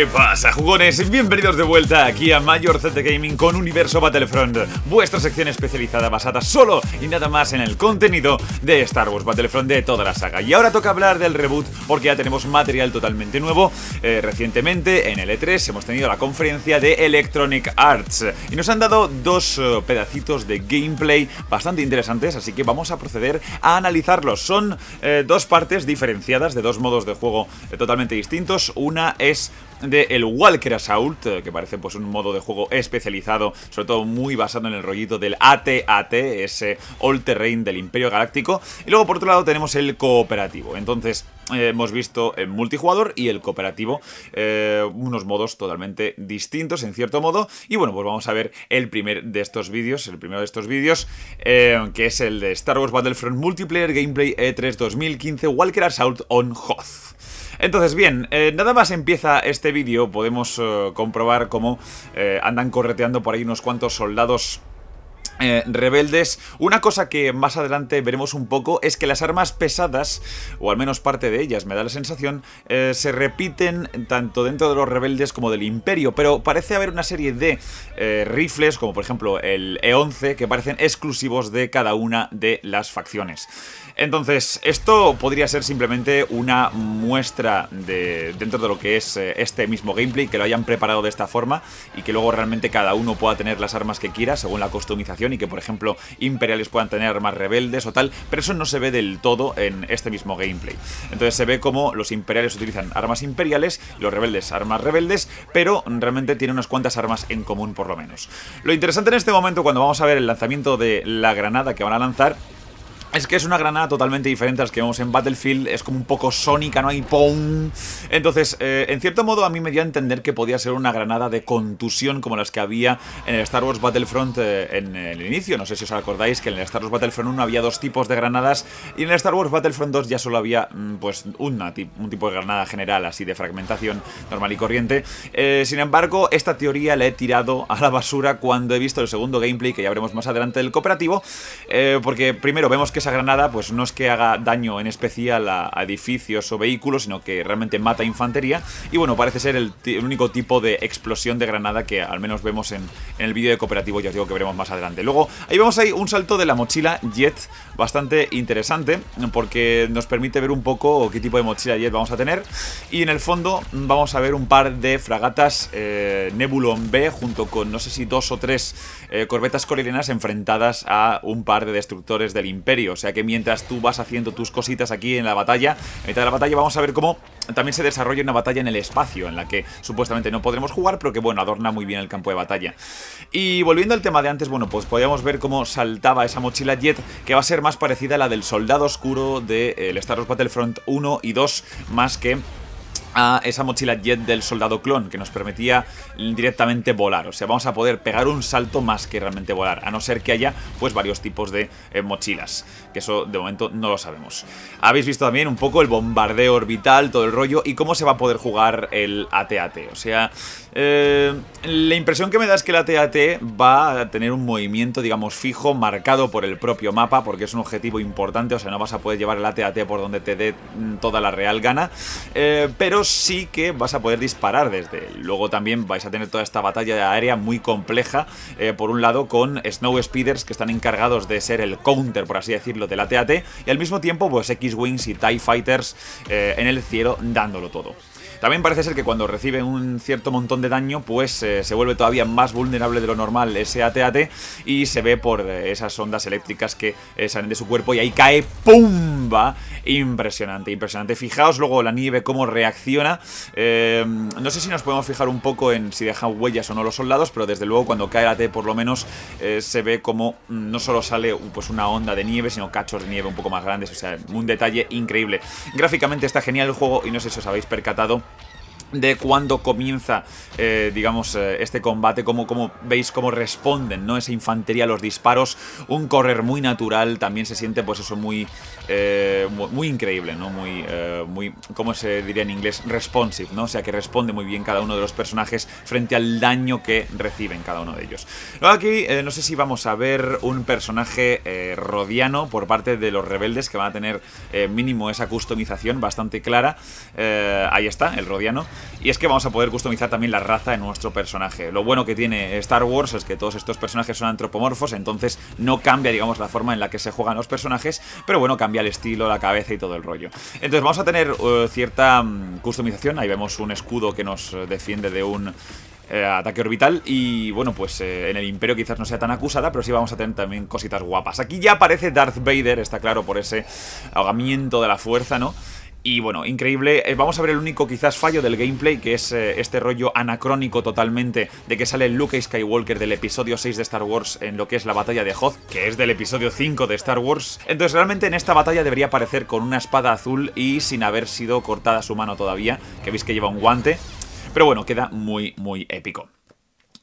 ¿Qué pasa, jugones? Bienvenidos de vuelta aquí a Mayor ZT Gaming con Universo Battlefront, vuestra sección especializada basada solo y nada más en el contenido de Star Wars Battlefront de toda la saga. Y ahora toca hablar del reboot porque ya tenemos material totalmente nuevo. Eh, recientemente en el E3 hemos tenido la conferencia de Electronic Arts y nos han dado dos eh, pedacitos de gameplay bastante interesantes, así que vamos a proceder a analizarlos. Son eh, dos partes diferenciadas de dos modos de juego totalmente distintos. Una es de el Walker Assault, eh, que parece pues un modo de juego especializado, sobre todo muy basado en el rollito del AT-AT, ese all terrain del Imperio Galáctico. Y luego por otro lado tenemos el cooperativo. Entonces, eh, hemos visto el multijugador y el cooperativo, eh, unos modos totalmente distintos en cierto modo. Y bueno, pues vamos a ver el primer de estos vídeos, el primero de estos vídeos, que es el de Star Wars Battlefront Multiplayer Gameplay E3 2015 Walker Assault on Hoth. Entonces, bien, eh, nada más empieza este vídeo, podemos eh, comprobar cómo eh, andan correteando por ahí unos cuantos soldados eh, rebeldes. Una cosa que más adelante veremos un poco es que las armas pesadas, o al menos parte de ellas, me da la sensación, eh, se repiten tanto dentro de los rebeldes como del imperio, pero parece haber una serie de eh, rifles, como por ejemplo el E11, que parecen exclusivos de cada una de las facciones. Entonces, esto podría ser simplemente una muestra de dentro de lo que es este mismo gameplay, que lo hayan preparado de esta forma y que luego realmente cada uno pueda tener las armas que quiera según la customización y que, por ejemplo, imperiales puedan tener armas rebeldes o tal, pero eso no se ve del todo en este mismo gameplay. Entonces se ve como los imperiales utilizan armas imperiales, los rebeldes armas rebeldes, pero realmente tiene unas cuantas armas en común por lo menos. Lo interesante en este momento, cuando vamos a ver el lanzamiento de la granada que van a lanzar, es que es una granada totalmente diferente a las que vemos en Battlefield, es como un poco sónica, no hay ¡pum! Entonces, eh, en cierto modo a mí me dio a entender que podía ser una granada de contusión como las que había en el Star Wars Battlefront eh, en el inicio, no sé si os acordáis que en el Star Wars Battlefront 1 había dos tipos de granadas y en el Star Wars Battlefront 2 ya solo había mm, pues una, un tipo de granada general así de fragmentación normal y corriente. Eh, sin embargo, esta teoría la he tirado a la basura cuando he visto el segundo gameplay que ya veremos más adelante del cooperativo, porque primero vemos que esa granada pues no es que haga daño en especial a, edificios o vehículos, sino que realmente mata infantería. Y bueno, parece ser el, único tipo de explosión de granada que al menos vemos en, el vídeo de cooperativo, ya os digo que veremos más adelante. Luego, ahí vemos ahí un salto de la mochila Jet bastante interesante, porque nos permite ver un poco qué tipo de mochila Jet vamos a tener. Y en el fondo vamos a ver un par de fragatas eh, Nebulon B junto con no sé si dos o tres eh, corbetas enfrentadas a un par de destructores del Imperio. O sea que mientras tú vas haciendo tus cositas aquí en la batalla, en mitad de la batalla vamos a ver cómo también se desarrolla una batalla en el espacio, en la que supuestamente no podremos jugar, pero que bueno, adorna muy bien el campo de batalla. Y volviendo al tema de antes, bueno, pues podíamos ver cómo saltaba esa mochila Jet, que va a ser más parecida a la del soldado oscuro de eh, Star Wars Battlefront 1 y 2, más que a esa mochila jet del soldado clon que nos permitía directamente volar. O sea, vamos a poder pegar un salto más que realmente volar, a no ser que haya pues varios tipos de eh, mochilas, que eso de momento no lo sabemos. Habéis visto también un poco el bombardeo orbital, todo el rollo y cómo se va a poder jugar el ATAT. O sea, eh, la impresión que me da es que el ATAT va a tener un movimiento, digamos, fijo, marcado por el propio mapa, porque es un objetivo importante, o sea, no vas a poder llevar el ATAT por donde te dé mm, toda la real gana, eh, pero sí que vas a poder disparar desde Luego también vais a tener toda esta batalla aérea muy compleja, eh, por un lado con Snow Speeders que están encargados de ser el counter, por así decirlo, de la TAT, y al mismo tiempo pues X-Wings y TIE Fighters eh, en el cielo dándolo todo. También parece ser que cuando recibe un cierto montón de daño, pues eh, se vuelve todavía más vulnerable de lo normal ese AT-AT y se ve por eh, esas ondas eléctricas que eh, salen de su cuerpo y ahí cae ¡pumba! Impresionante, impresionante. Fijaos luego la nieve cómo reacciona. no sé si nos podemos fijar un poco en si deja huellas o no los soldados, pero desde luego cuando cae el AT por lo menos se ve como mm, no solo sale pues una onda de nieve, sino cachos de nieve un poco más grandes. O sea, un detalle increíble. Gráficamente está genial el juego y no sé si os habéis percatado de cuando comienza, eh, digamos, eh, este combate, Como veis cómo responden, ¿no? Esa infantería, los disparos, un correr muy natural, también se siente, pues eso, muy, eh, muy, increíble, ¿no? Muy, muy, ¿cómo se diría en inglés? Responsive, ¿no? O sea, que responde muy bien cada uno de los personajes frente al daño que reciben cada uno de ellos. aquí, no sé si vamos a ver un personaje rodiano por parte de los rebeldes que van a tener mínimo esa customización bastante clara. ahí está, el rodiano. Y es que vamos a poder customizar también la raza de nuestro personaje. Lo bueno que tiene Star Wars es que todos estos personajes son antropomorfos, entonces no cambia, digamos, la forma en la que se juegan los personajes, pero bueno, cambia el estilo, la cabeza y todo el rollo. Entonces vamos a tener eh, cierta mm, customización. Ahí vemos un escudo que nos eh, defiende de un eh, ataque orbital y bueno, pues en el Imperio quizás no sea tan acusada, pero sí vamos a tener también cositas guapas. Aquí ya aparece Darth Vader, está claro, por ese ahogamiento de la fuerza, ¿no? Y bueno, increíble. Eh, vamos a ver el único quizás fallo del gameplay, que es eh, este rollo anacrónico totalmente de que sale Luke Skywalker del episodio 6 de Star Wars en lo que es la batalla de Hoth, que es del episodio 5 de Star Wars. Entonces realmente en esta batalla debería aparecer con una espada azul y sin haber sido cortada su mano todavía, que veis que lleva un guante. Pero bueno, queda muy, muy épico.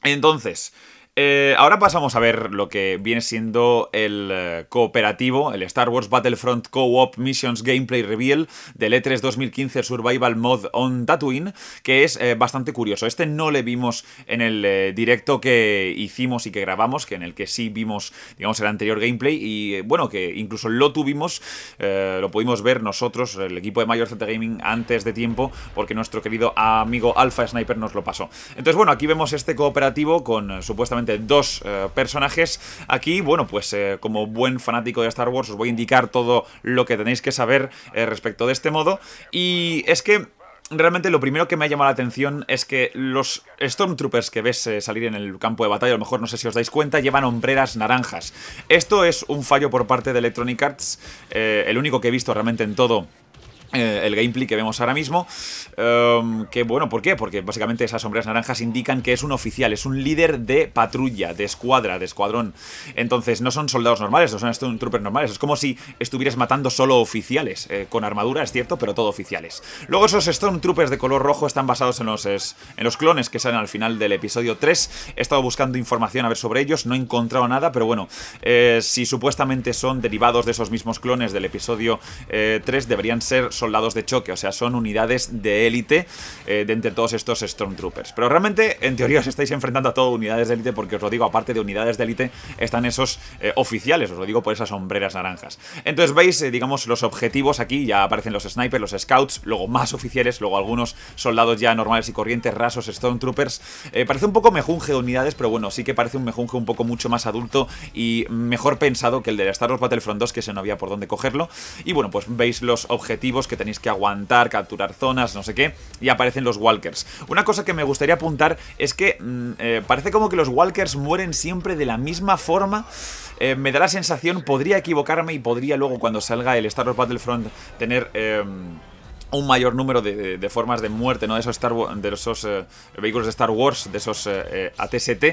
Entonces, eh, ahora pasamos a ver lo que viene siendo el eh, cooperativo, el Star Wars Battlefront Co-op Missions Gameplay Reveal del E3 2015 Survival Mod on Tatooine, que es eh, bastante curioso. Este no le vimos en el directo que hicimos y que grabamos, que en el que sí vimos, digamos, el anterior gameplay y, bueno, que incluso lo tuvimos, lo pudimos ver nosotros, el equipo de Mayor Z Gaming, antes de tiempo, porque nuestro querido amigo Alpha Sniper nos lo pasó. Entonces, bueno, aquí vemos este cooperativo con supuestamente dos eh, personajes. Aquí, bueno, pues eh, como buen fanático de Star Wars os voy a indicar todo lo que tenéis que saber eh, respecto de este modo. Y es que realmente lo primero que me ha llamado la atención es que los Stormtroopers que ves salir en el campo de batalla, a lo mejor no sé si os dais cuenta, llevan hombreras naranjas. Esto es un fallo por parte de Electronic Arts, el único que he visto realmente en todo eh, el gameplay que vemos ahora mismo. Em, que bueno, ¿por qué? Porque básicamente esas sombras naranjas indican que es un oficial, es un líder de patrulla, de escuadra, de escuadrón. Entonces no son soldados normales, no son troopers normales. Es como si estuvieras matando solo oficiales, eh, con armadura, es cierto, pero todo oficiales. Luego esos Stormtroopers de color rojo están basados en los, en los clones que salen al final del episodio 3. He estado buscando información a ver sobre ellos, no he encontrado nada, pero bueno, eh, si supuestamente son derivados de esos mismos clones del episodio 3, deberían ser soldados de choque, o sea, son unidades de élite eh, de entre todos estos Stormtroopers. Pero realmente, en teoría, os estáis enfrentando a todo unidades de élite, porque os lo digo, aparte de unidades de élite, están esos eh, oficiales, os lo digo por esas sombreras naranjas. Entonces veis, eh, digamos, los objetivos aquí, ya aparecen los snipers, los scouts, luego más oficiales, luego algunos soldados ya normales y corrientes, rasos, Stormtroopers. parece un poco mejunje de unidades, pero bueno, sí que parece un mejunje un poco mucho más adulto y mejor pensado que el de Star Wars Battlefront 2, que se no había por dónde cogerlo. Y bueno, pues veis los objetivos que tenéis que aguantar, capturar zonas, no sé qué, y aparecen los walkers. Una cosa que me gustaría apuntar es que mm, eh, parece como que los walkers mueren siempre de la misma forma. Eh, me da la sensación, podría equivocarme y podría luego cuando salga el Star Wars Battlefront tener... Em, un mayor número de, formas de muerte, ¿no? De esos, Star, de esos eh, vehículos de Star Wars, de esos eh, eh ATST.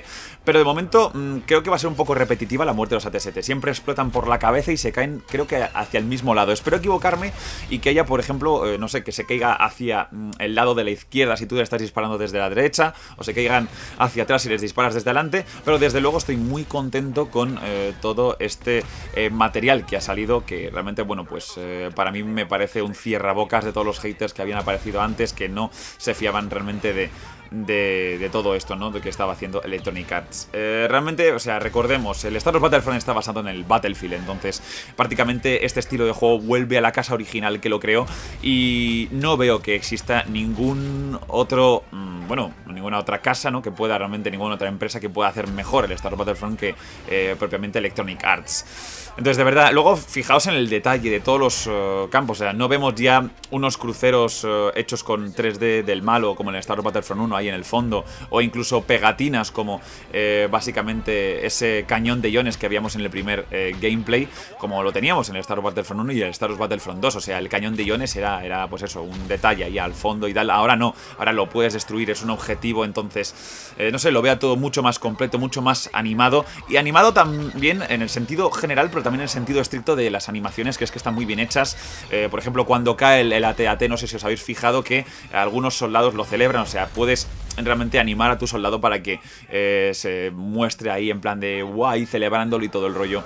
Pero de momento mm, creo que va a ser un poco repetitiva la muerte de los ATST. Siempre explotan por la cabeza y se caen, creo que hacia el mismo lado. Espero equivocarme y que haya, por ejemplo, eh, no sé, que se caiga hacia mm, el lado de la izquierda si tú le estás disparando desde la derecha, o se caigan hacia atrás si les disparas desde adelante. Pero desde luego estoy muy contento con todo este material que ha salido, que realmente, bueno, pues para mí me parece un cierrabocas de todo los haters que habían aparecido antes que no se fiaban realmente de, de, todo esto, ¿no? De que estaba haciendo Electronic Arts. Eh, realmente, o sea, recordemos, el Star Wars Battlefront está basado en el Battlefield, entonces prácticamente este estilo de juego vuelve a la casa original que lo creó y no veo que exista ningún otro, mm, bueno, ninguna otra casa, ¿no? Que pueda realmente, ninguna otra empresa que pueda hacer mejor el Star Wars Battlefront que eh, propiamente Electronic Arts. Entonces, de verdad, luego fijaos en el detalle de todos los eh, campos. O sea, no vemos ya unos cruceros eh, hechos con 3D del malo, como en el Star Wars Battlefront 1 ahí en el fondo, o incluso pegatinas como eh, básicamente ese cañón de iones que habíamos en el primer gameplay, como lo teníamos en el Star Wars Battlefront 1 y el Star Wars Battlefront 2. O sea, el cañón de iones era, era pues eso, un detalle ahí al fondo y tal. Ahora no, ahora lo puedes destruir, es un objetivo, entonces, no sé, lo vea todo mucho más completo, mucho más animado, y animado también en el sentido general, también en el sentido estricto de las animaciones, que es que están muy bien hechas. Eh, por ejemplo, cuando cae el, ATAT, -AT, no sé si os habéis fijado que algunos soldados lo celebran, o sea, puedes realmente animar a tu soldado para que eh, se muestre ahí en plan de guay celebrándolo y todo el rollo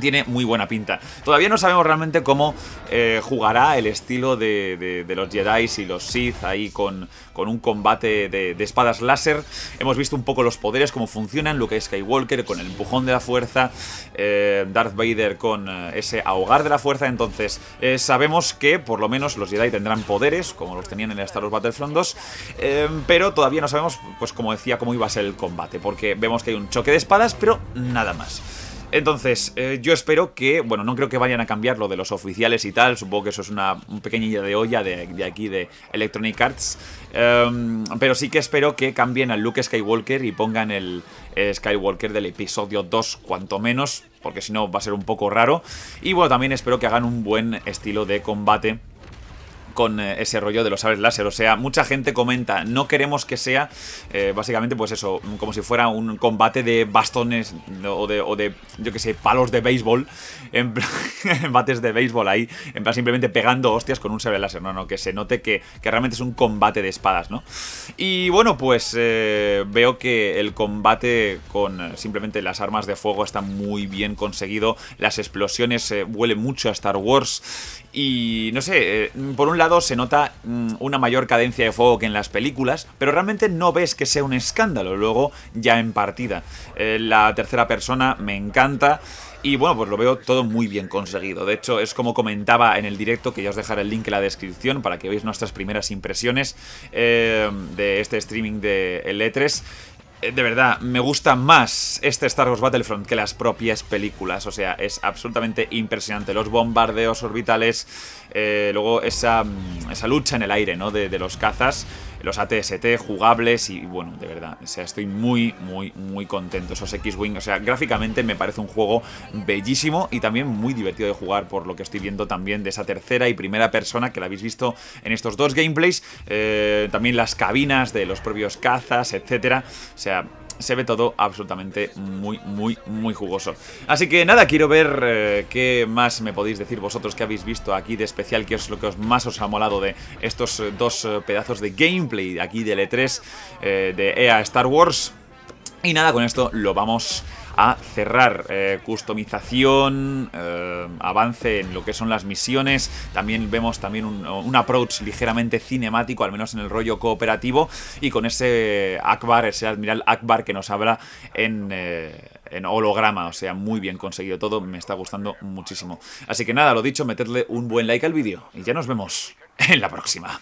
tiene muy buena pinta. Todavía no sabemos realmente cómo eh, jugará el estilo de, los Jedi y los Sith ahí con, un combate de, espadas láser. Hemos visto un poco los poderes, cómo funcionan, Luke Skywalker con el empujón de la fuerza, eh, Darth Vader con eh, ese ahogar de la fuerza. Entonces, sabemos que por lo menos los Jedi tendrán poderes, como los tenían en el Star Wars Battlefront 2, pero todavía no sabemos, pues como decía, cómo iba a ser el combate, porque vemos que hay un choque de espadas, pero nada más. Entonces, eh, yo espero que, bueno, no creo que vayan a cambiar lo de los oficiales y tal, supongo que eso es una pequeñilla de olla de, aquí de Electronic Arts, em, pero sí que espero que cambien al look Skywalker y pongan el Skywalker del episodio 2 cuanto menos, porque si no va a ser un poco raro, y bueno, también espero que hagan un buen estilo de combate con eh, ese rollo de los sabres láser. O sea, mucha gente comenta, no queremos que sea eh, básicamente pues eso, como si fuera un combate de bastones o de, o yo que sé, palos de béisbol, en bates de béisbol ahí, en plan simplemente pegando hostias con un sabre láser. No, no, que se note que, realmente es un combate de espadas, ¿no? Y bueno, pues eh, veo que el combate con simplemente las armas de fuego está muy bien conseguido, las explosiones huelen mucho a Star Wars y no sé, eh, por un lado se nota mm, una mayor cadencia de fuego que en las películas, pero realmente no ves que sea un escándalo luego ya en partida. Eh, la tercera persona me encanta. Y bueno, pues lo veo todo muy bien conseguido. De hecho, es como comentaba en el directo, que ya os dejaré el link en la descripción para que veáis nuestras primeras impresiones eh, de este streaming de E3. Eh, de verdad, me gusta más este Star Wars Battlefront que las propias películas. O sea, es absolutamente impresionante. Los bombardeos orbitales, eh, luego esa, mm, esa, lucha en el aire, ¿no? de los cazas los ATST jugables y bueno, de verdad, o sea, estoy muy, muy, muy contento. Esos X-Wing, o sea, gráficamente me parece un juego bellísimo y también muy divertido de jugar por lo que estoy viendo también de esa tercera y primera persona que la habéis visto en estos dos gameplays. Eh, también las cabinas de los propios cazas, etcétera. O sea, se ve todo absolutamente muy, muy, muy jugoso. Así que nada, quiero ver eh, qué más me podéis decir vosotros que habéis visto aquí de especial, qué es lo que os más os ha molado de estos eh, dos eh, pedazos de gameplay aquí del E3 de EA e Star Wars. Y nada, con esto lo vamos a cerrar. Eh, customización, eh, avance en lo que son las misiones. También vemos también un, approach ligeramente cinemático, al menos en el rollo cooperativo. Y con ese Akbar, ese admiral Akbar que nos habla en... Eh, en holograma, o sea, muy bien conseguido todo, me está gustando muchísimo. Así que nada, lo dicho, metedle un buen like al vídeo y ya nos vemos en la próxima.